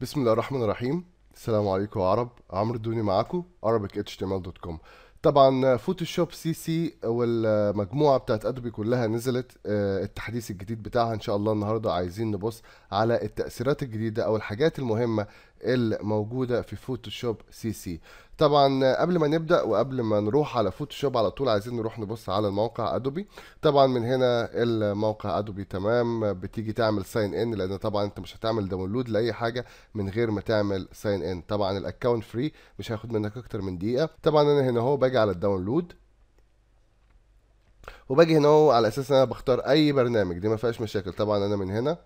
بسم الله الرحمن الرحيم السلام عليكم يا عرب عمرو الدوني معاكم كوم طبعا فوتوشوب سي سي والمجموعه بتاعت ادوبي كلها نزلت آه، التحديث الجديد بتاعها ان شاء الله النهارده عايزين نبص على التاثيرات الجديده او الحاجات المهمه الموجودة في فوتوشوب سي سي طبعا قبل ما نبدأ وقبل ما نروح على فوتوشوب على طول عايزين نروح نبص على الموقع ادوبي طبعا من هنا الموقع ادوبي تمام بتيجي تعمل ساين ان لان طبعا انت مش هتعمل داونلود لاي حاجة من غير ما تعمل ساين ان طبعا الاكونت فري مش هياخد منك اكتر من دقيقة طبعا انا هنا اهو باجي على الداونلود وباجي هنا اهو على اساس انا بختار اي برنامج دي ما فيهاش مشاكل طبعا انا من هنا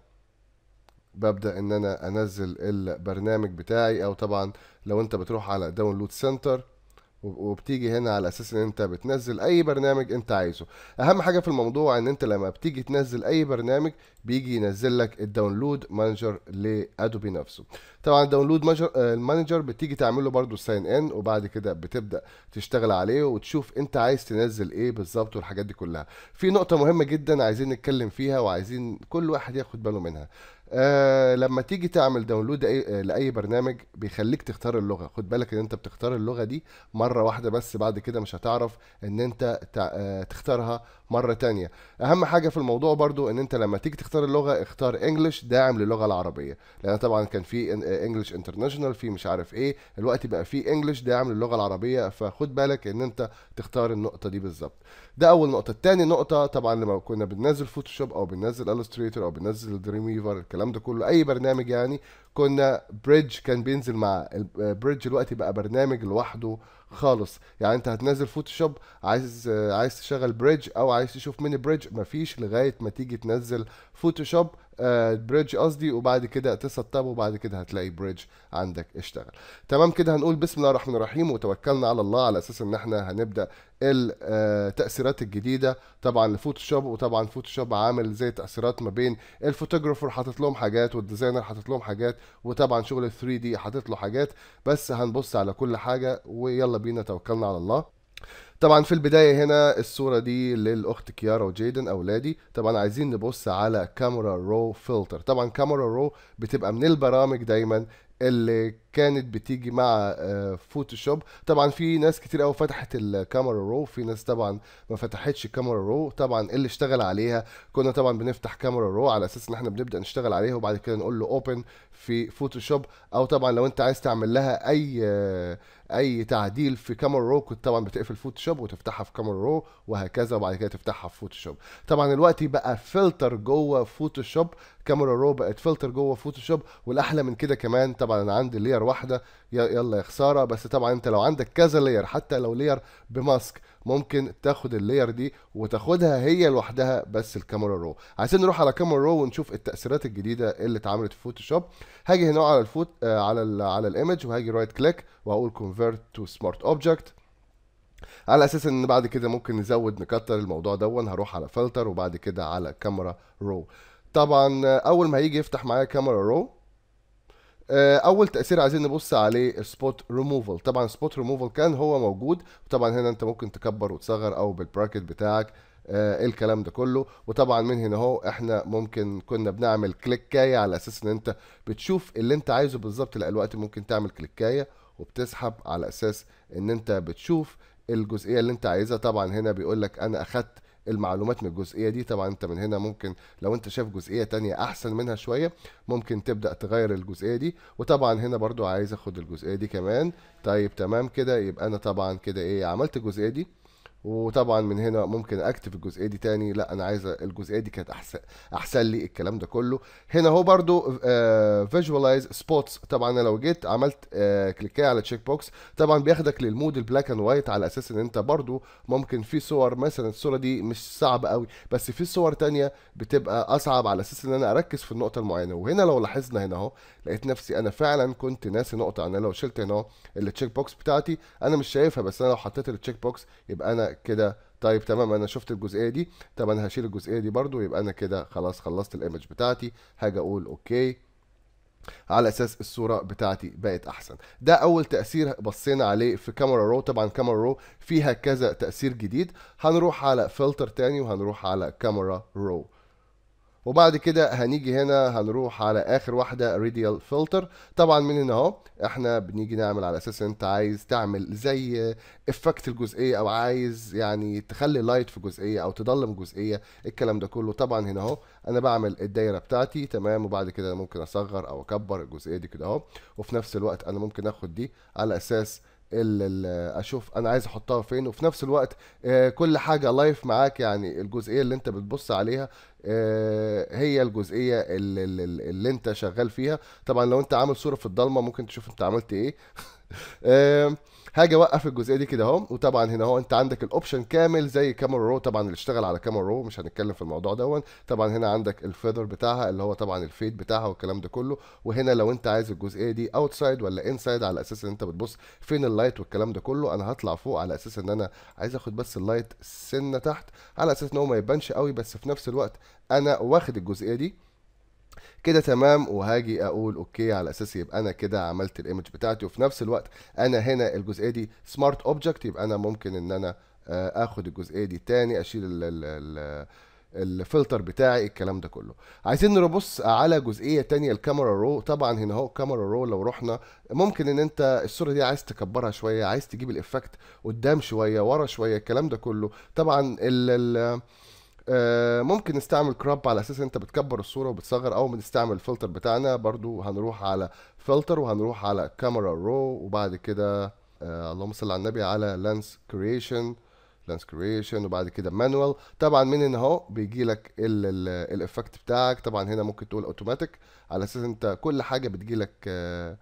ببدا ان انا انزل البرنامج بتاعي او طبعا لو انت بتروح على داونلود سنتر وبتيجي هنا على اساس ان انت بتنزل اي برنامج انت عايزه اهم حاجه في الموضوع ان انت لما بتيجي تنزل اي برنامج بيجي ينزل لك الداونلود مانجر لادوبي نفسه طبعا الداونلود آه، مانجر المانجر بتيجي تعمل له برده ساين ان وبعد كده بتبدا تشتغل عليه وتشوف انت عايز تنزل ايه بالظبط والحاجات دي كلها في نقطه مهمه جدا عايزين نتكلم فيها وعايزين كل واحد ياخد باله منها آه لما تيجي تعمل داونلود آه، لاي برنامج بيخليك تختار اللغه خد بالك ان انت بتختار اللغه دي مره واحده بس بعد كده مش هتعرف ان انت آه، تختارها مره تانية اهم حاجه في الموضوع برضو ان انت لما تيجي تختار اللغه اختار انجلش داعم للغه العربيه لان طبعا كان في انجلش انترناشونال آه، في مش عارف ايه الوقت بقى في انجلش داعم للغه العربيه فخد بالك ان انت تختار النقطه دي بالظبط ده اول نقطه تاني نقطه طبعا لما كنا بننزل فوتوشوب او بننزل الستريتور او بننزل دريم الكلام الكلام ده كله اي برنامج يعني كنا بريدج كان بينزل مع بريدج دلوقتي بقى برنامج لوحده خالص يعني انت هتنزل فوتوشوب عايز عايز تشغل بريدج او عايز تشوف ميني بريدج مفيش لغايه ما تيجي تنزل فوتوشوب بريدج آه، قصدي وبعد كده تسطب تاب وبعد كده هتلاقي بريدج عندك اشتغل تمام كده هنقول بسم الله الرحمن الرحيم وتوكلنا على الله على اساس ان احنا هنبدا التأثيرات آه، الجديدة طبعا الفوتوشوب وطبعا فوتوشوب عامل زي تأثيرات ما بين الفوتوجرافر حاطط لهم حاجات والديزاينر حاطط لهم حاجات وطبعا شغل ال 3 دي حاطط له حاجات بس هنبص على كل حاجة ويلا بينا توكلنا على الله طبعا في البدايه هنا الصوره دي للاخت كيارا وجيدن اولادي طبعا عايزين نبص على كاميرا رو فلتر طبعا كاميرا رو بتبقى من البرامج دايما اللي كانت بتيجي مع فوتوشوب آه، طبعا في ناس كتير قوي فتحت الكاميرا رو في ناس طبعا ما فتحتش الكاميرا رو طبعا اللي اشتغل عليها كنا طبعا بنفتح كاميرا رو على اساس ان احنا بنبدا نشتغل عليها وبعد كده نقول له اوبن في فوتوشوب او طبعا لو انت عايز تعمل لها اي آه، اي تعديل في كاميرا رو كنت طبعا بتقفل فوتوشوب وتفتحها في كاميرا رو وهكذا وبعد كده تفتحها في فوتوشوب طبعا دلوقتي بقى فلتر جوه فوتوشوب كاميرا رو بقت فلتر جوه فوتوشوب والاحلى من كده كمان طبعا انا عندي اللير واحده يلا يا خساره بس طبعا انت لو عندك كذا لير حتى لو لير بماسك ممكن تاخد اللير دي وتاخدها هي لوحدها بس الكاميرا رو عايزين نروح على كاميرا رو ونشوف التاثيرات الجديده اللي اتعملت في فوتوشوب هاجي هنا على الفوت آه، على الـ على الايمج وهاجي رايت كليك واقول كونفيرت تو سمارت اوبجكت على اساس ان بعد كده ممكن نزود نكتر الموضوع دون هروح على فلتر وبعد كده على كاميرا رو طبعا آه، اول ما هيجي يفتح معايا كاميرا رو آه، اول تاثير عايزين نبص عليه سبوت ريموفال طبعا سبوت ريموفال كان هو موجود وطبعا هنا انت ممكن تكبر وتصغر او بالبراكت بتاعك آه الكلام ده كله وطبعا من هنا اهو احنا ممكن كنا بنعمل كليكايه على اساس ان انت بتشوف اللي انت عايزه بالظبط لا الوقت ممكن تعمل كليكايه وبتسحب على اساس ان انت بتشوف الجزئيه اللي انت عايزها طبعا هنا بيقول لك انا اخدت المعلومات من الجزئيه دي طبعا انت من هنا ممكن لو انت شايف جزئيه تانية احسن منها شويه ممكن تبدا تغير الجزئيه دي وطبعا هنا برضو عايز اخد الجزئيه دي كمان طيب تمام كده يبقى انا طبعا كده ايه عملت الجزئيه دي وطبعا من هنا ممكن اكتب الجزئيه دي تاني لا انا عايز الجزئيه دي كانت احسن احسن لي الكلام ده كله هنا هو برضو فيجوالايز آه، سبوتس طبعا انا لو جيت عملت آه كليكيه على تشيك بوكس طبعا بياخدك للمود البلاك اند وايت على اساس ان انت برضو ممكن في صور مثلا الصوره دي مش صعبه قوي بس في صور تانية بتبقى اصعب على اساس ان انا اركز في النقطه المعينه وهنا لو لاحظنا هنا اهو لقيت نفسي انا فعلا كنت ناسي نقطه انا لو شلت هنا التشيك بوكس بتاعتي انا مش شايفها بس انا لو حطيت التشيك بوكس يبقى انا كده طيب تمام انا شفت الجزئيه دي طب انا هشيل الجزئيه دي برضو يبقى انا كده خلاص خلصت الايمج بتاعتي هاجي اقول اوكي على اساس الصوره بتاعتي بقت احسن ده اول تاثير بصينا عليه في كاميرا رو طبعا كاميرا رو فيها كذا تاثير جديد هنروح على فلتر تاني وهنروح على كاميرا رو وبعد كده هنيجي هنا هنروح على اخر واحده ريديال فلتر طبعا من هنا اهو احنا بنيجي نعمل على اساس انت عايز تعمل زي افكت الجزئيه او عايز يعني تخلي لايت في جزئيه او تضلم جزئيه الكلام ده كله طبعا هنا اهو انا بعمل الدايره بتاعتي تمام وبعد كده ممكن اصغر او اكبر الجزئيه دي كده اهو وفي نفس الوقت انا ممكن اخد دي على اساس اشوف انا عايز احطها فين وفي نفس الوقت آه، كل حاجه لايف معاك يعني الجزئيه اللي انت بتبص عليها آه، هي الجزئيه اللي, اللي انت شغال فيها طبعا لو انت عامل صوره في الضلمه ممكن تشوف انت عملت ايه هاجي اوقف الجزئيه دي كده اهو وطبعا هنا اهو انت عندك الاوبشن كامل زي كاميرا رو طبعا اللي اشتغل على كاميرا رو مش هنتكلم في الموضوع دون طبعا هنا عندك الفيذر بتاعها اللي هو طبعا الفيد بتاعها والكلام ده كله وهنا لو انت عايز الجزئيه دي اوتسايد ولا انسايد على اساس ان انت بتبص فين اللايت والكلام ده كله انا هطلع فوق على اساس ان انا عايز اخد بس اللايت سنه تحت على اساس ان هو ما يبانش قوي بس في نفس الوقت انا واخد الجزئيه دي كده تمام وهاجي اقول اوكي على اساس يبقى انا كده عملت الايمج بتاعتي وفي نفس الوقت انا هنا الجزئيه دي سمارت اوبجكت يبقى انا ممكن ان انا آه، اخد الجزئيه دي تاني اشيل ال ال ال الفلتر بتاعي الكلام ده كله عايزين نبص على جزئيه تانية الكاميرا رو طبعا هنا اهو الكاميرا رو لو رحنا ممكن ان انت الصوره دي عايز تكبرها شويه عايز تجيب الايفكت قدام شويه ورا شويه الكلام ده كله طبعا ال آه، ممكن نستعمل كراب على اساس انت بتكبر الصوره وبتصغر او بنستعمل الفلتر بتاعنا برضو هنروح على فلتر وهنروح على كاميرا رو وبعد كده آه، اللهم صل على النبي على لانس كريشن لانس كريشن وبعد كده مانوال طبعا من هنا اهو بيجي لك الايفكت بتاعك طبعا هنا ممكن تقول اوتوماتيك على اساس انت كل حاجه بتجي لك آه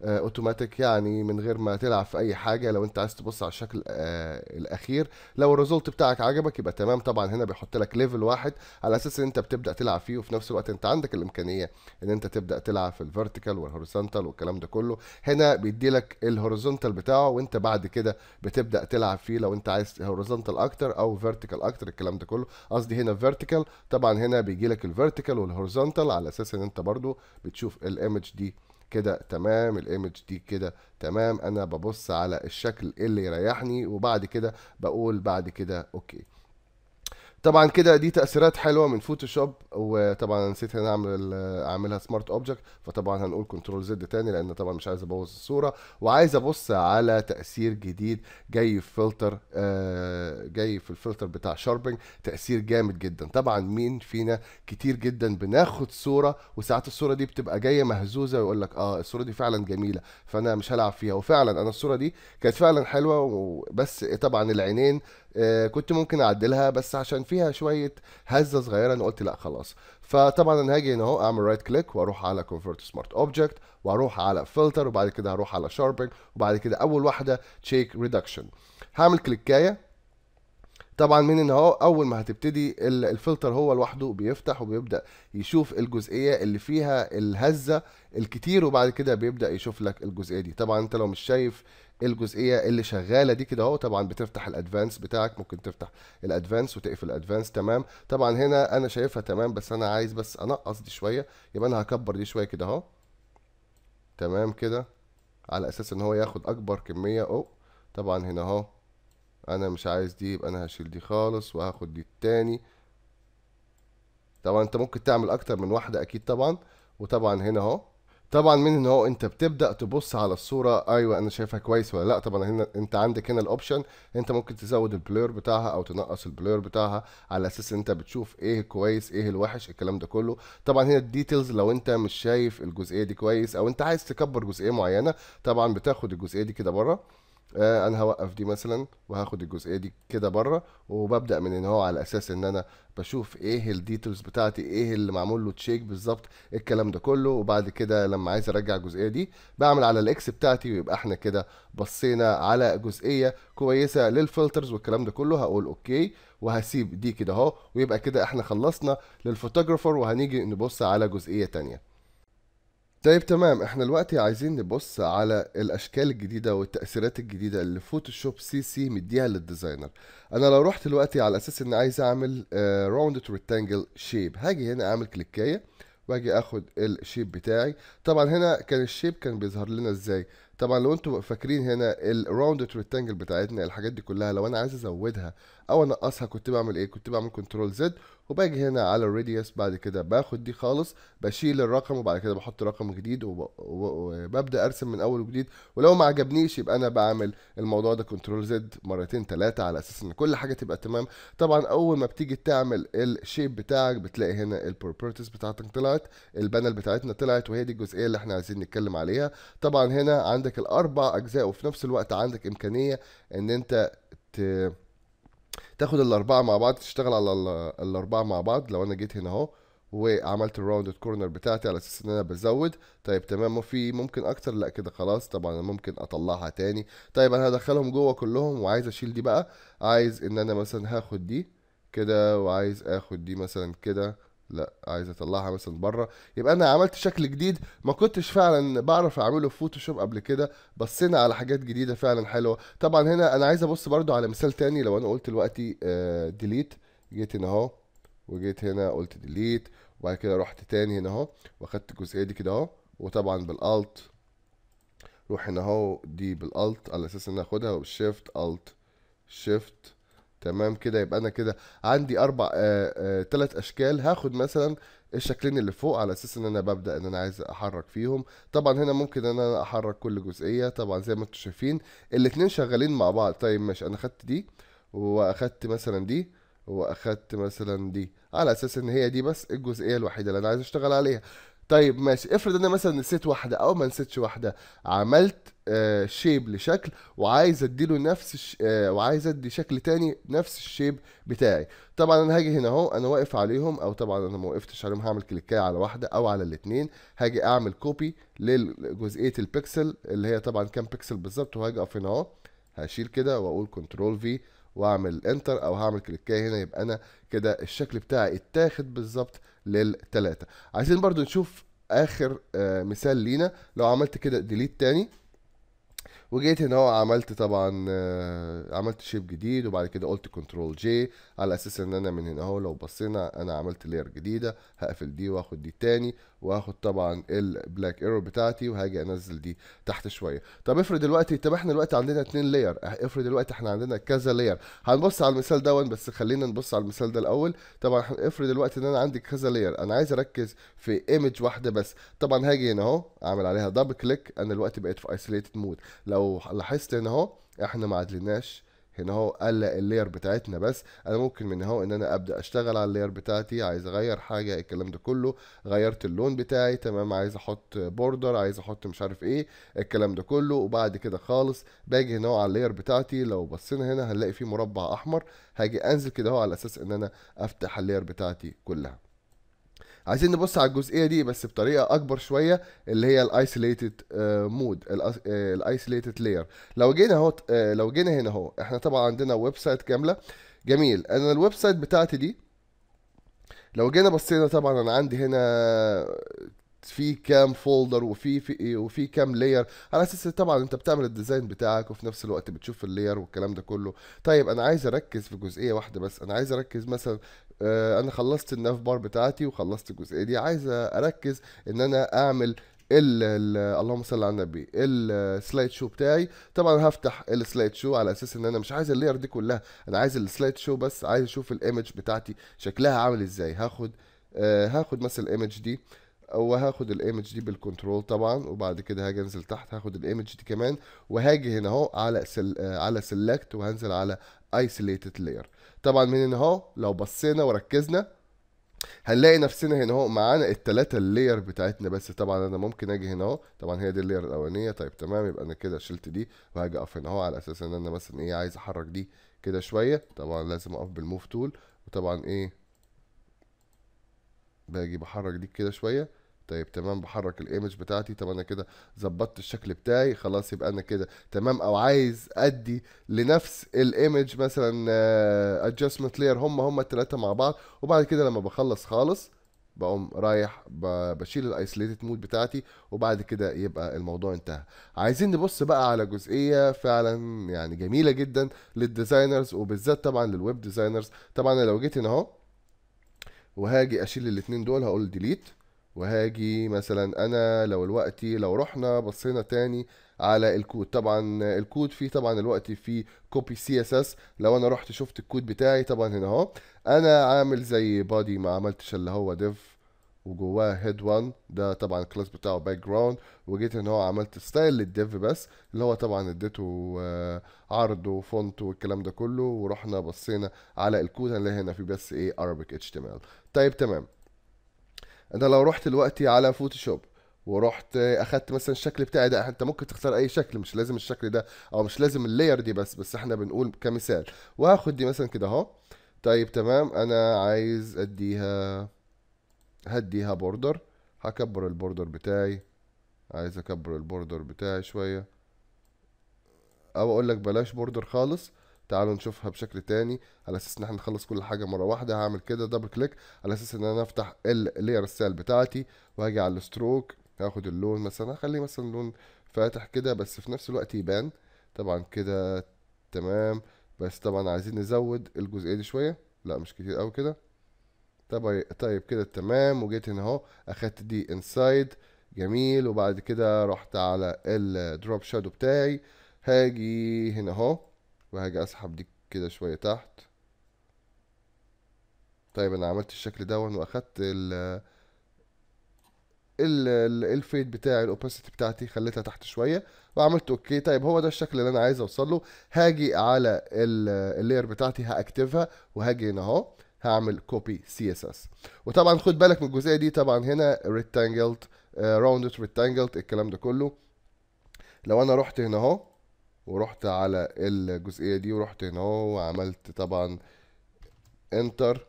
اوتوماتيك آه، يعني من غير ما تلعب في اي حاجه لو انت عايز تبص على الشكل آه، الاخير لو الريزولت بتاعك عجبك يبقى تمام طبعا هنا بيحط لك ليفل واحد على اساس ان انت بتبدا تلعب فيه وفي نفس الوقت انت عندك الامكانيه ان انت تبدا تلعب في الفيرتيكال والهوريزونتال والكلام ده كله هنا بيدي لك الهوريزونتال بتاعه وانت بعد كده بتبدا تلعب فيه لو انت عايز هوريزونتال اكتر او فيرتيكال اكتر الكلام ده كله قصدي هنا فيرتيكال طبعا هنا بيجي لك الفيرتيكال والهوريزونتال على اساس ان انت برده بتشوف الايمج دي كده تمام الايمج دي كده تمام انا ببص على الشكل اللي يريحني وبعد كده بقول بعد كده اوكي طبعا كده دي تاثيرات حلوه من فوتوشوب وطبعا نسيت هنا اعمل اعملها سمارت اوبجكت فطبعا هنقول كنترول زد تاني لان طبعا مش عايز ابوظ الصوره وعايز ابص على تاثير جديد جاي في فلتر آه، جاي في الفلتر بتاع شاربنج تاثير جامد جدا طبعا مين فينا كتير جدا بناخد صوره وساعات الصوره دي بتبقى جايه مهزوزه ويقول لك اه الصوره دي فعلا جميله فانا مش هلعب فيها وفعلا انا الصوره دي كانت فعلا حلوه بس طبعا العينين آه، كنت ممكن اعدلها بس عشان في فيها شويه هزه صغيره انا قلت لا خلاص فطبعا انا هاجي هنا اهو اعمل رايت كليك واروح على كونفرت سمارت اوبجكت واروح على فلتر وبعد كده هروح على شاربنج وبعد كده اول واحده تشيك ريدكشن هعمل كليكايه طبعا من ان اهو اول ما هتبتدي الفلتر هو لوحده بيفتح وبيبدا يشوف الجزئيه اللي فيها الهزه الكتير وبعد كده بيبدا يشوف لك الجزئيه دي طبعا انت لو مش شايف الجزئيه اللي شغاله دي كده اهو طبعا بتفتح الادفانس بتاعك ممكن تفتح الادفانس وتقفل الادفانس تمام طبعا هنا انا شايفها تمام بس انا عايز بس انقص دي شويه يبقى انا هكبر دي شويه كده اهو تمام كده على اساس ان هو ياخد اكبر كميه او طبعا هنا اهو انا مش عايز دي يبقى انا هشيل دي خالص وهاخد دي التاني طبعا انت ممكن تعمل اكتر من واحده اكيد طبعا وطبعا هنا اهو طبعا من هنا اهو انت بتبدا تبص على الصوره ايوه انا شايفها كويس ولا لا طبعا هنا انت عندك هنا الاوبشن انت ممكن تزود البلور بتاعها او تنقص البلور بتاعها على اساس انت بتشوف ايه كويس ايه الوحش الكلام ده كله طبعا هنا الديتيلز لو انت مش شايف الجزئيه دي كويس او انت عايز تكبر جزئيه معينه طبعا بتاخد الجزئيه دي كده بره آه، انا هوقف دي مثلا وهاخد الجزئيه دي كده بره وببدا من ان هو على اساس ان انا بشوف ايه الديتيلز بتاعتي ايه اللي معمول له تشيك بالظبط الكلام ده كله وبعد كده لما عايز ارجع الجزئيه دي بعمل على الاكس بتاعتي ويبقى احنا كده بصينا على جزئيه كويسه للفلترز والكلام ده كله هقول اوكي وهسيب دي كده اهو ويبقى كده احنا خلصنا للفوتوغرافر وهنيجي نبص على جزئيه ثانيه طيب تمام احنا الوقت عايزين نبص على الاشكال الجديده والتاثيرات الجديده اللي فوتوشوب سي سي مديها للديزاينر انا لو رحت دلوقتي على اساس ان عايز اعمل راوند ريكتانجل شيب هاجي هنا اعمل كليكايه واجي اخد الشيب بتاعي طبعا هنا كان الشيب كان بيظهر لنا ازاي طبعا لو انتم فاكرين هنا الراوند ريكتانجل بتاعتنا الحاجات دي كلها لو انا عايز ازودها او انقصها كنت بعمل ايه كنت بعمل كنترول زد وباجي هنا على الراديوس بعد كده باخد دي خالص بشيل الرقم وبعد كده بحط رقم جديد وببدا ارسم من اول وجديد ولو ما عجبنيش يبقى انا بعمل الموضوع ده كنترول زد مرتين ثلاثه على اساس ان كل حاجه تبقى تمام طبعا اول ما بتيجي تعمل الشيب بتاعك بتلاقي هنا البروبرتيز بتاعتك طلعت البانل بتاعتنا طلعت وهي دي الجزئيه اللي احنا عايزين نتكلم عليها طبعا هنا عندك الاربع اجزاء وفي نفس الوقت عندك امكانيه ان انت ت... تاخد الاربعه مع بعض تشتغل على الاربعه مع بعض لو انا جيت هنا اهو وعملت الراوند كورنر بتاعتي على اساس ان انا بزود طيب تمام وفي ممكن اكتر لا كده خلاص طبعا انا ممكن اطلعها تاني طيب انا هدخلهم جوه كلهم وعايز اشيل دي بقى عايز ان انا مثلا هاخد دي كده وعايز اخد دي مثلا كده لا عايز اطلعها مثلا بره يبقى انا عملت شكل جديد ما كنتش فعلا بعرف اعمله في فوتوشوب قبل كده بصينا على حاجات جديده فعلا حلوه طبعا هنا انا عايز ابص برده على مثال تاني لو انا قلت دلوقتي ديليت آه، جيت هنا اهو وجيت هنا قلت ديليت وبعد كده رحت تاني هنا اهو واخدت الجزئيه دي كده اهو وطبعا بالالت روح هنا اهو دي بالالت على اساس ان اخدها وبالشيفت الت شيفت تمام كده يبقى انا كده عندي اربع ثلاث آه، آه، اشكال هاخد مثلا الشكلين اللي فوق على اساس ان انا ببدا ان انا عايز احرك فيهم طبعا هنا ممكن ان انا احرك كل جزئيه طبعا زي ما انتم شايفين الاثنين شغالين مع بعض طيب ماشي انا خدت دي واخدت مثلا دي واخدت مثلا دي على اساس ان هي دي بس الجزئيه الوحيده اللي انا عايز اشتغل عليها طيب ماشي افرض انا مثلا نسيت واحده او ما نسيتش واحده عملت آه شيب لشكل وعايز اديله نفس ش... آه وعايز ادي شكل تاني نفس الشيب بتاعي طبعا انا هاجي هنا اهو انا واقف عليهم او طبعا انا ما وقفتش عليهم هعمل كليكايه على واحده او على الاثنين هاجي اعمل كوبي لجزئيه البكسل اللي هي طبعا كام بكسل بالظبط وهاجي اقف هنا اهو هشيل كده واقول كنترول في واعمل انتر او هعمل كليك هنا يبقى انا كده الشكل بتاعي اتاخد بالظبط للثلاثه عايزين برضو نشوف اخر آه، مثال لينا لو عملت كده ديليت تاني وجيت هنا عملت طبعا آه، عملت شيب جديد وبعد كده قلت كنترول جي على اساس ان انا من هنا اهو لو بصينا انا عملت لير جديده هقفل دي واخد دي تاني واخد طبعا البلاك ايرو بتاعتي وهاجي انزل دي تحت شويه طب افرض دلوقتي طب احنا دلوقتي عندنا اتنين لاير افرض دلوقتي احنا عندنا كذا لاير هنبص على المثال دون بس خلينا نبص على المثال ده الاول طبعا افرض دلوقتي ان انا عندي كذا لاير انا عايز اركز في ايمج واحده بس طبعا هاجي هنا اهو اعمل عليها دبل كليك انا دلوقتي بقيت في ايسوليتد مود لو لاحظت هنا اهو احنا ما عدلناش هنا هو قلق اللير بتاعتنا بس انا ممكن من هو ان انا ابدا اشتغل على اللير بتاعتي عايز اغير حاجه الكلام ده كله غيرت اللون بتاعي تمام عايز احط بوردر عايز احط مش عارف ايه الكلام ده كله وبعد كده خالص باجي هنا على اللير بتاعتي لو بصينا هنا هنلاقي فيه مربع احمر هاجي انزل كده اهو على اساس ان انا افتح اللير بتاعتي كلها عايزين نبص على الجزئيه دي بس بطريقه اكبر شويه اللي هي الايسوليتد مود الايسوليتد لاير لو جينا اهو آه، لو جينا هنا اهو احنا طبعا عندنا ويب سايت كامله جميل انا الويب سايت بتاعتي دي لو جينا بصينا طبعا انا عندي هنا في كام فولدر وفي في وفي كام لاير على اساس طبعا انت بتعمل الديزاين بتاعك وفي نفس الوقت بتشوف اللاير والكلام ده كله طيب انا عايز اركز في جزئيه واحده بس انا عايز اركز مثلا آه، انا خلصت الناف بار بتاعتي وخلصت الجزئيه دي عايز اركز ان انا اعمل ال اللهم صل على النبي السلايد شو بتاعي طبعا هفتح السلايد شو على اساس ان انا مش عايز اللير دي كلها انا عايز السلايد شو بس عايز اشوف الايمج بتاعتي شكلها عامل ازاي هاخد آه هاخد مثلا الايمج دي وهاخد الايمج دي بالكنترول طبعا وبعد كده هاجي انزل تحت هاخد الايمج دي كمان وهاجي هنا اهو على سل آه، على سيلكت وهنزل على ايسوليتد لاير طبعا من هنا اهو لو بصينا وركزنا هنلاقي نفسنا هنا اهو معانا التلاتة اللاير بتاعتنا بس طبعا انا ممكن اجي هنا اهو طبعا هي دي اللاير الاولانيه طيب تمام يبقى انا كده شلت دي وهاجي اقف هنا اهو على اساس ان انا مثلا ايه عايز احرك دي كده شويه طبعا لازم اقف بالموف تول وطبعا ايه باجي بحرك دي كده شويه طيب تمام بحرك الايمج بتاعتي طب انا كده ظبطت الشكل بتاعي خلاص يبقى انا كده تمام او عايز ادي لنفس الايمج مثلا ادجستمنت لاير هم هم الثلاثه مع بعض وبعد كده لما بخلص خالص بقوم رايح بشيل الايسوليتد مود بتاعتي وبعد كده يبقى الموضوع انتهى عايزين نبص بقى على جزئيه فعلا يعني جميله جدا للديزاينرز وبالذات طبعا للويب ديزاينرز طبعا لو جيت هنا اهو وهاجي اشيل الاثنين دول هقول ديليت وهاجي مثلا انا لو الوقت لو رحنا بصينا تاني على الكود طبعا الكود فيه طبعا الوقت فيه كوبي سي اس اس لو انا رحت شفت الكود بتاعي طبعا هنا اهو انا عامل زي بادي ما عملتش اللي هو ديف وجواه هيد 1 ده طبعا الكلاس بتاعه باك جراوند وجيت هنا هو عملت ستايل للديف بس اللي هو طبعا اديته آه، عرض وفونت والكلام ده كله ورحنا بصينا على الكود هنلاقي هنا في بس ايه اتش تي ام ال طيب تمام انا لو رحت دلوقتي على فوتوشوب ورحت اخدت مثلا الشكل بتاعي ده انت ممكن تختار اي شكل مش لازم الشكل ده او مش لازم اللاير دي بس بس احنا بنقول كمثال وهاخد دي مثلا كده اهو طيب تمام انا عايز اديها هديها بوردر هكبر البوردر بتاعي عايز اكبر البوردر بتاعي شويه او اقول لك بلاش بوردر خالص تعالوا نشوفها بشكل تاني على اساس ان احنا نخلص كل حاجه مره واحده هعمل كده دبل كليك على اساس ان انا افتح اللاير السال بتاعتي وهاجي على الستروك هاخد اللون مثلا هخليه مثلا لون فاتح كده بس في نفس الوقت يبان طبعا كده تمام بس طبعا عايزين نزود الجزئيه دي شويه لا مش كتير قوي كده طيب طيب كده تمام وجيت هنا اهو اخدت دي انسايد جميل وبعد كده رحت على الدروب شادو بتاعي هاجي هنا اهو وهاجي اسحب دي كده شوية تحت طيب انا عملت الشكل ده واخدت ال ال الفيد بتاعي الاوباسيتي بتاعتي خليتها تحت شويه وعملت اوكي طيب هو ده الشكل اللي انا عايز اوصل له هاجي على اللاير بتاعتي هاكتفها وهاجي هنا اهو هعمل كوبي سي اس اس وطبعا خد بالك من الجزئيه دي طبعا هنا ريكتانجلد راوندد ريكتانجلد الكلام ده كله لو انا رحت هنا اهو ورحت على الجزئيه دي ورحت هنا وعملت طبعا انتر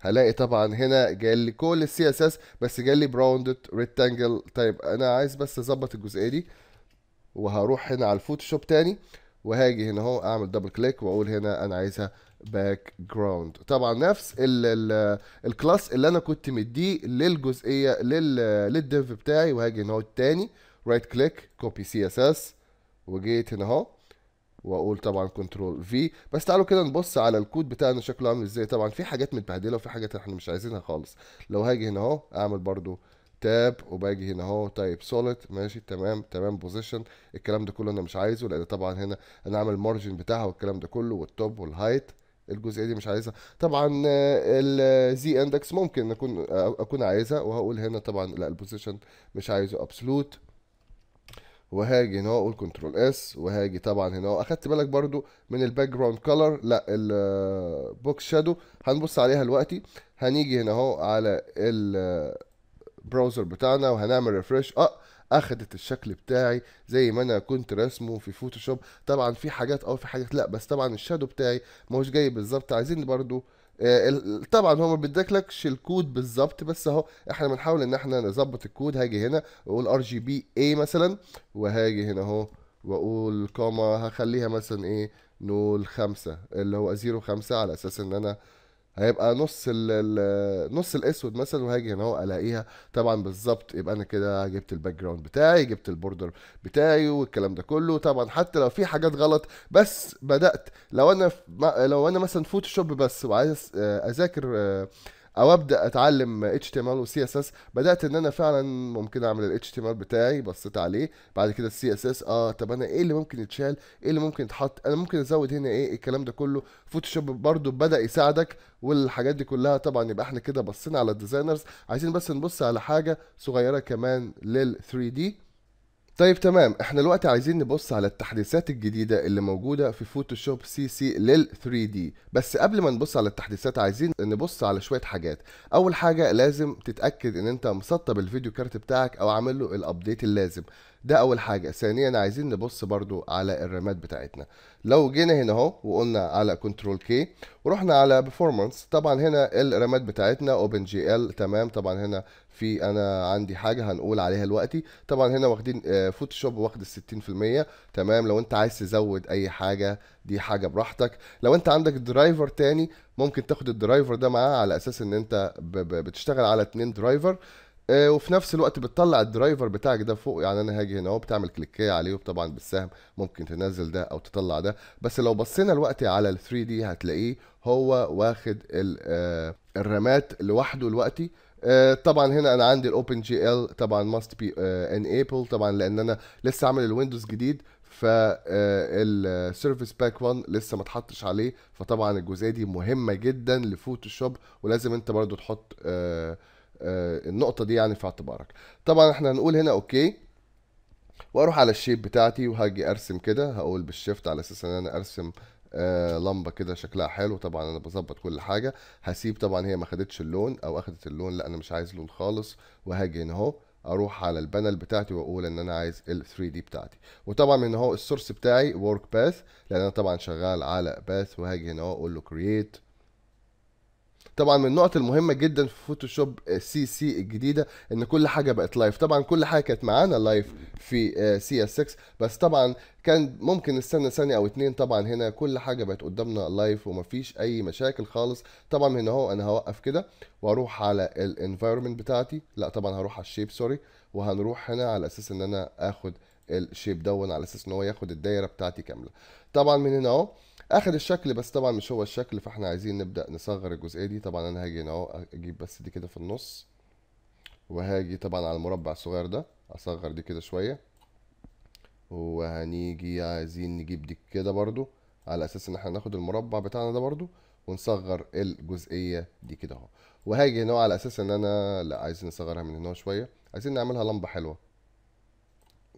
هلاقي طبعا هنا جال لي كل السي اس اس بس جال لي براوندد ريكتانجل طيب انا عايز بس اظبط الجزئيه دي وهروح هنا على الفوتوشوب تاني وهاجي هنا اهو اعمل دبل كليك واقول هنا انا عايزها باك جراوند طبعا نفس الكلاس اللي انا كنت مديه للجزئيه للديف بتاعي وهاجي هنا اهو تاني رايت كليك كوبي سي اس اس وجيت هنا اهو واقول طبعا كنترول في بس تعالوا كده نبص على الكود بتاعنا شكله عامل ازاي طبعا في حاجات متبهدله وفي حاجات احنا مش عايزينها خالص لو هاجي هنا اهو اعمل برضو تاب وباجي هنا اهو تايب سوليد ماشي تمام تمام بوزيشن الكلام ده كله انا مش عايزه لان طبعا هنا انا عامل مارجن بتاعها والكلام ده كله والتوب والهايت الجزئيه دي مش عايزها طبعا آه، الزي اندكس ممكن اكون آه، اكون عايزها وهقول هنا طبعا لا البوزيشن مش عايزه ابسولوت وهاجي هنا اقول كنترول اس وهاجي طبعا هنا اخدت بالك برضو من الباك جراوند كلر لا البوكس شادو هنبص عليها دلوقتي هنيجي هنا اهو على البراوزر بتاعنا وهنعمل ريفرش اه اخدت الشكل بتاعي زي ما انا كنت راسمه في فوتوشوب طبعا في حاجات او آه، في حاجات لا بس طبعا الشادو بتاعي ما هوش جاي بالظبط عايزين برضو آه، طبعا هو ما بيدكلكش الكود بالظبط بس اهو احنا بنحاول ان احنا نظبط الكود هاجي هنا واقول ار جي بي اي مثلا وهاجي هنا اهو واقول قامه هخليها مثلا ايه نول خمسة اللي هو زيرو خمسة على اساس ان انا هيبقى نص ال نص الاسود مثلا وهاجي هنا اهو الاقيها طبعا بالظبط يبقى انا كده جبت الباك جراوند بتاعي جبت البوردر بتاعي والكلام ده كله طبعا حتى لو في حاجات غلط بس بدات لو انا لو انا مثلا فوتوشوب بس وعايز آه، اذاكر آه، او ابدا اتعلم HTML وسي اس اس بدات ان انا فعلا ممكن اعمل ال HTML بتاعي بصيت عليه بعد كده السي اس اس اه طب انا ايه اللي ممكن يتشال ايه اللي ممكن يتحط انا ممكن ازود هنا ايه الكلام ده كله فوتوشوب برده بدا يساعدك والحاجات دي كلها طبعا يبقى احنا كده بصينا على الديزاينرز عايزين بس نبص على حاجه صغيره كمان لل 3 دي طيب تمام احنا دلوقتي عايزين نبص على التحديثات الجديدة اللي موجودة في فوتوشوب سي سي لل 3 دي بس قبل ما نبص على التحديثات عايزين نبص على شوية حاجات اول حاجة لازم تتأكد ان انت مسطب الفيديو كارت بتاعك او عامله الابديت اللازم ده اول حاجه ثانيا عايزين نبص برضو على الرامات بتاعتنا لو جينا هنا اهو وقلنا على كنترول كي ورحنا على بيرفورمانس طبعا هنا الرامات بتاعتنا اوبن جي ال تمام طبعا هنا في انا عندي حاجه هنقول عليها دلوقتي طبعا هنا واخدين فوتوشوب آه، واخد ال 60% تمام لو انت عايز تزود اي حاجه دي حاجه براحتك لو انت عندك درايفر تاني ممكن تاخد الدرايفر ده معاه على اساس ان انت بتشتغل على اتنين درايفر آه، وفي نفس الوقت بتطلع الدرايفر بتاعك ده فوق يعني انا هاجي هنا اهو بتعمل كليكيه عليه وطبعا بالسهم ممكن تنزل ده او تطلع ده بس لو بصينا الوقت على ال 3 دي هتلاقيه هو واخد آه، الرامات لوحده دلوقتي آه، طبعا هنا انا عندي الاوبن جي ال طبعا ماست بي ان ابل طبعا لان انا لسه عامل الويندوز جديد فالسيرفيس باك 1 لسه ما اتحطش عليه فطبعا الجزئيه دي مهمه جدا لفوتوشوب ولازم انت برضو تحط آه، النقطة دي يعني في اعتبارك طبعا احنا هنقول هنا اوكي واروح على الشيب بتاعتي وهاجي ارسم كده هقول بالشيفت على اساس ان انا ارسم آه لمبه كده شكلها حلو طبعا انا بظبط كل حاجه هسيب طبعا هي ما خدتش اللون او اخدت اللون لا انا مش عايز لون خالص وهاجي هنا اهو اروح على البانل بتاعتي واقول ان انا عايز ال 3 دي بتاعتي وطبعا من اهو السورس بتاعي ورك باث لان انا طبعا شغال على باث وهاجي هنا اهو اقول له كرييت طبعا من النقط المهمه جدا في فوتوشوب آه، سي سي الجديده ان كل حاجه بقت لايف طبعا كل حاجه كانت معانا لايف في آه، سي اس 6 بس طبعا كان ممكن نستنى ثانيه او اتنين طبعا هنا كل حاجه بقت قدامنا لايف ومفيش اي مشاكل خالص طبعا هنا اهو انا هوقف كده واروح على الانفايرمنت بتاعتي لا طبعا هروح على الشيب سوري وهنروح هنا على اساس ان انا اخد الشيب دون على اساس ان هو ياخد الدايره بتاعتي كامله طبعا من هنا اهو اخر الشكل بس طبعا مش هو الشكل فاحنا عايزين نبدا نصغر الجزئيه دي طبعا انا هاجي هنا اهو اجيب بس دي كده في النص وهاجي طبعا على المربع الصغير ده اصغر دي كده شويه وهنيجي عايزين نجيب دي كده برضو على اساس ان احنا ناخد المربع بتاعنا ده برضو ونصغر الجزئيه دي كده اهو وهاجي هنا على اساس ان انا لا عايزين نصغرها من هنا شويه عايزين نعملها لمبه حلوه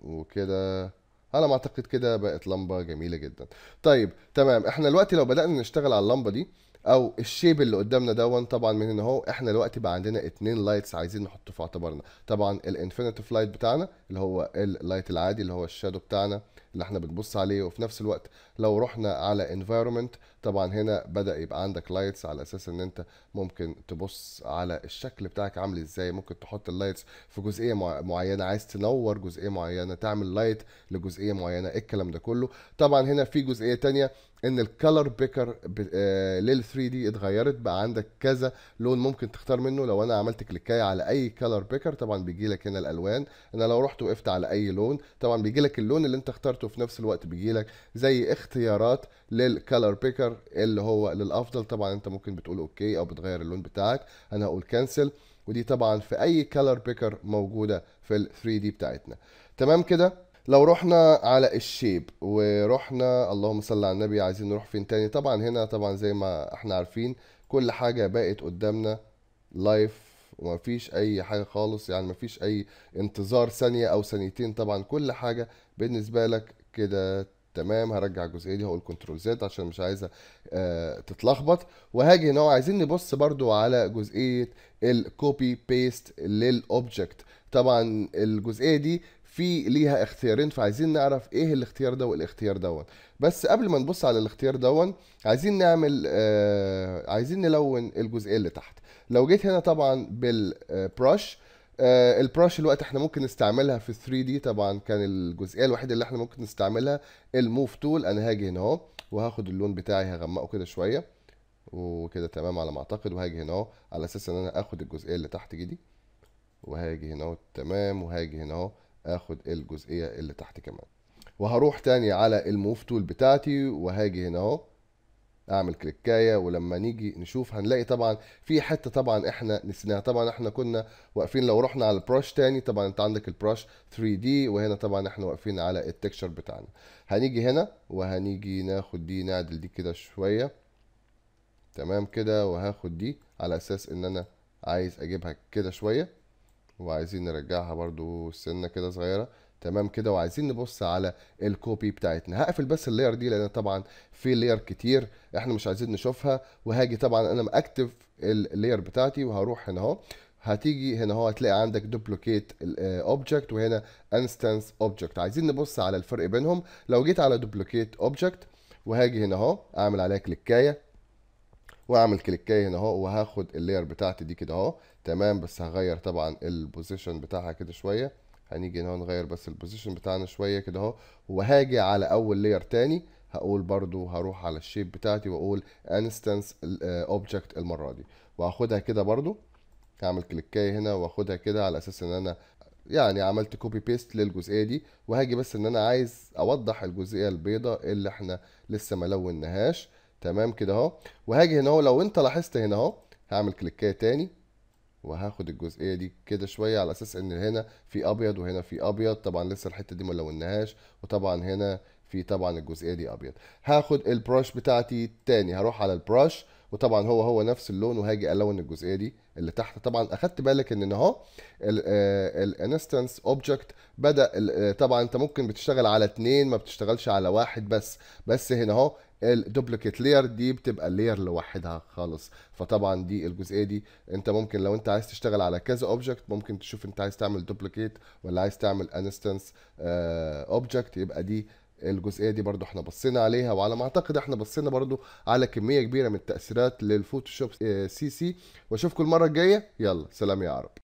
وكده على ما اعتقد كده بقت لمبه جميله جدا طيب تمام احنا دلوقتي لو بدانا نشتغل على اللمبه دي او الشيب اللي قدامنا دون طبعا من هنا اهو احنا دلوقتي بقى عندنا اتنين لايتس عايزين نحطه في اعتبارنا طبعا الانفينيتيف لايت بتاعنا اللي هو اللايت العادي اللي هو الشادو بتاعنا اللي احنا بنبص عليه وفي نفس الوقت لو رحنا على انفايرومنت طبعا هنا بدا يبقى عندك لايتس على اساس ان انت ممكن تبص على الشكل بتاعك عامل ازاي ممكن تحط اللايتس في جزئيه معينه عايز تنور جزئيه معينه تعمل لايت لجزئيه معينه إيه الكلام ده كله طبعا هنا في جزئيه ثانيه ان الكالر بيكر آه، لل 3 دي اتغيرت بقى عندك كذا لون ممكن تختار منه لو انا عملت كليكايه على اي كالر بيكر طبعا بيجي لك هنا الالوان انا لو رحت وقفت على اي لون طبعا بيجي لك اللون اللي انت اخترته في نفس الوقت بيجي لك زي اختيارات للكالر بيكر اللي هو للافضل طبعا انت ممكن بتقول اوكي او بتغير اللون بتاعك انا هقول كانسل ودي طبعا في اي كالر بيكر موجوده في ال 3 دي بتاعتنا تمام كده لو رحنا على الشيب ورحنا اللهم صل على النبي عايزين نروح فين تاني طبعا هنا طبعا زي ما احنا عارفين كل حاجة بقت قدامنا لايف ومفيش اي حاجة خالص يعني مفيش اي انتظار ثانية او ثانيتين طبعا كل حاجة بالنسبة لك كده تمام هرجع الجزئيه دي هقول كنترول زد عشان مش عايزه آه، تتلخبط وهاجي هنا عايزين نبص برضو على جزئيه الكوبي بيست للاوبجكت طبعا الجزئيه دي في ليها اختيارين فعايزين نعرف ايه الاختيار ده والاختيار دوت بس قبل ما نبص على الاختيار دون عايزين نعمل آه عايزين نلون الجزئيه اللي تحت لو جيت هنا طبعا بالبرش آه, آه، البرش الوقت احنا ممكن نستعملها في 3 دي طبعا كان الجزئيه الوحيده اللي احنا ممكن نستعملها الموف تول انا هاجي هنا اهو وهاخد اللون بتاعي هغمقه كده شويه وكده تمام على ما اعتقد وهاجي هنا اهو على اساس ان انا اخد الجزئيه اللي تحت دي وهاجي هنا اهو تمام وهاجي هنا اهو اخد الجزئيه اللي تحت كمان وهروح تاني على الموف تول بتاعتي وهاجي هنا اهو اعمل كليكايه ولما نيجي نشوف هنلاقي طبعا في حته طبعا احنا نسيناها طبعا احنا كنا واقفين لو رحنا على البراش تاني طبعا انت عندك البراش 3 دي وهنا طبعا احنا واقفين على التكشر بتاعنا هنيجي هنا وهنيجي ناخد دي نعدل دي كده شويه تمام كده وهاخد دي على اساس ان انا عايز اجيبها كده شويه وعايزين نرجعها برضو سنه كده صغيره تمام كده وعايزين نبص على الكوبي بتاعتنا هقفل بس اللاير دي لان طبعا في لاير كتير احنا مش عايزين نشوفها وهاجي طبعا انا ماكتف اللاير بتاعتي وهروح هنا اهو هتيجي هنا اهو هتلاقي عندك دوبليكيت اوبجكت آه، وهنا انستنس اوبجكت عايزين نبص على الفرق بينهم لو جيت على دوبليكيت اوبجكت وهاجي هنا اهو اعمل عليها كليكايه واعمل كليكايه هنا اهو وهاخد اللاير بتاعتي دي كده اهو تمام بس هغير طبعا البوزيشن بتاعها كده شويه هنيجي هنا نغير بس البوزيشن بتاعنا شويه كده اهو وهاجي على اول لاير تاني هقول برضو هروح على الشيب بتاعتي واقول انستنس اوبجكت آه، المره دي وهاخدها كده برضو هعمل كليكايه هنا واخدها كده على اساس ان انا يعني عملت كوبي بيست للجزئيه دي وهاجي بس ان انا عايز اوضح الجزئيه البيضاء اللي احنا لسه ما لوناهاش تمام كده اهو وهاجي هنا اهو لو انت لاحظت هنا اهو هعمل كليكايه تاني وهاخد الجزئيه دي كده شويه على اساس ان هنا في ابيض وهنا في ابيض طبعا لسه الحته دي ما لونهاش وطبعا هنا في طبعا الجزئيه دي ابيض هاخد البراش بتاعتي تاني هروح على البراش وطبعا هو هو نفس اللون وهاجي الون الجزئيه دي اللي تحت طبعا اخدت بالك ان اهو الانستنس اوبجكت آه، بدا آه، طبعا انت ممكن بتشتغل على اتنين ما بتشتغلش على واحد بس بس هنا اهو الدوبليكيت لاير دي بتبقى لاير لوحدها خالص فطبعا دي الجزئيه دي انت ممكن لو انت عايز تشتغل على كذا اوبجكت ممكن تشوف انت عايز تعمل دوبليكيت ولا عايز تعمل انستنس اوبجكت آه، يبقى دي الجزئيه دي برضو احنا بصينا عليها وعلى ما اعتقد احنا بصينا برضو على كميه كبيره من التاثيرات للفوتوشوب سي آه، سي واشوفكم المره الجايه يلا سلام يا عرب